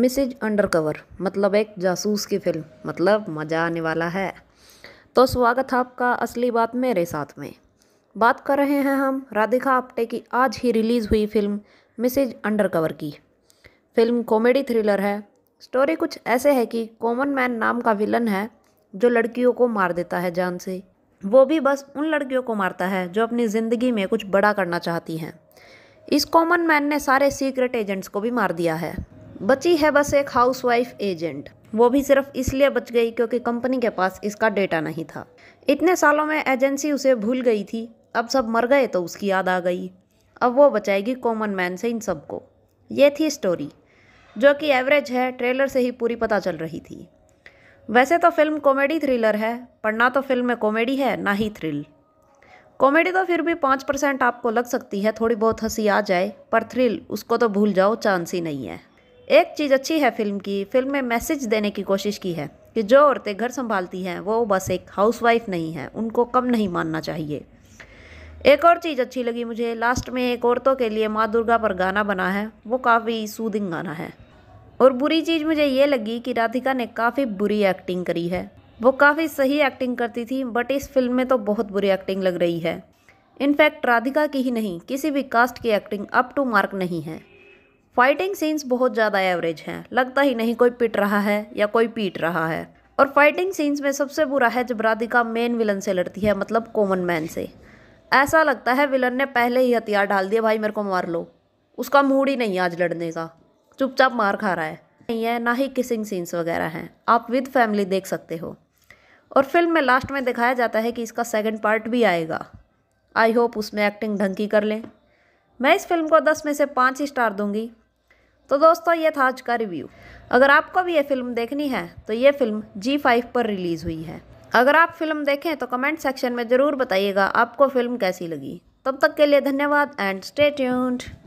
Mrs undercover मतलब एक जासूस की फिल्म मतलब मज़ा आने वाला है तो स्वागत है आपका असली बात मेरे साथ में बात कर रहे हैं हम राधिका आप्टे की आज ही रिलीज़ हुई फिल्म मिसेज अंडरकवर की फिल्म कॉमेडी थ्रिलर है स्टोरी कुछ ऐसे है कि कॉमन मैन नाम का विलन है जो लड़कियों को मार देता है जान से वो भी बस उन लड़कियों को मारता है जो अपनी ज़िंदगी में कुछ बड़ा करना चाहती हैं इस कॉमन मैन ने सारे सीक्रेट एजेंट्स को भी मार दिया है बची है बस एक हाउसवाइफ एजेंट वो भी सिर्फ इसलिए बच गई क्योंकि कंपनी के पास इसका डेटा नहीं था इतने सालों में एजेंसी उसे भूल गई थी अब सब मर गए तो उसकी याद आ गई अब वो बचाएगी कॉमन मैन से इन सबको ये थी स्टोरी जो कि एवरेज है ट्रेलर से ही पूरी पता चल रही थी वैसे तो फिल्म कॉमेडी थ्रिलर है पर ना तो फिल्म में कॉमेडी है ना ही थ्रिल कॉमेडी तो फिर भी पाँच परसेंट आपको लग सकती है थोड़ी बहुत हंसी आ जाए पर थ्रिल उसको तो भूल जाओ चांस ही नहीं है एक चीज़ अच्छी है फिल्म की फिल्म में मैसेज देने की कोशिश की है कि जो औरतें घर संभालती हैं वो बस एक हाउसवाइफ नहीं है उनको कम नहीं मानना चाहिए एक और चीज़ अच्छी लगी मुझे लास्ट में एक औरतों के लिए माँ दुर्गा पर गाना बना है वो काफ़ी सूदिंग गाना है और बुरी चीज़ मुझे ये लगी कि राधिका ने काफ़ी बुरी एक्टिंग करी है वो काफ़ी सही एक्टिंग करती थी बट इस फिल्म में तो बहुत बुरी एक्टिंग लग रही है इनफैक्ट राधिका की ही नहीं किसी भी कास्ट की एक्टिंग अप टू मार्क नहीं है फाइटिंग सीन्स बहुत ज़्यादा एवरेज हैं लगता ही नहीं कोई पिट रहा है या कोई पीट रहा है और फाइटिंग सीन्स में सबसे बुरा है जब राधिका मेन विलन से लड़ती है मतलब कॉमन मैन से ऐसा लगता है विलन ने पहले ही हथियार डाल दिया भाई मेरे को मार लो उसका मूड ही नहीं आज लड़ने का चुपचाप मार खा रहा है नहीं है ना ही किसिंग सीन्स वगैरह हैं आप विद फैमिली देख सकते हो और फिल्म में लास्ट में दिखाया जाता है कि इसका सेकंड पार्ट भी आएगा आई होप उसमें एक्टिंग ढंग की कर लें मैं इस फिल्म को दस में से पाँच स्टार दूंगी तो दोस्तों ये था आज का रिव्यू अगर आपको भी ये फिल्म देखनी है तो ये फिल्म जी फाइव पर रिलीज़ हुई है अगर आप फिल्म देखें तो कमेंट सेक्शन में ज़रूर बताइएगा आपको फिल्म कैसी लगी तब तक के लिए धन्यवाद एंड स्टे ट्यून्ड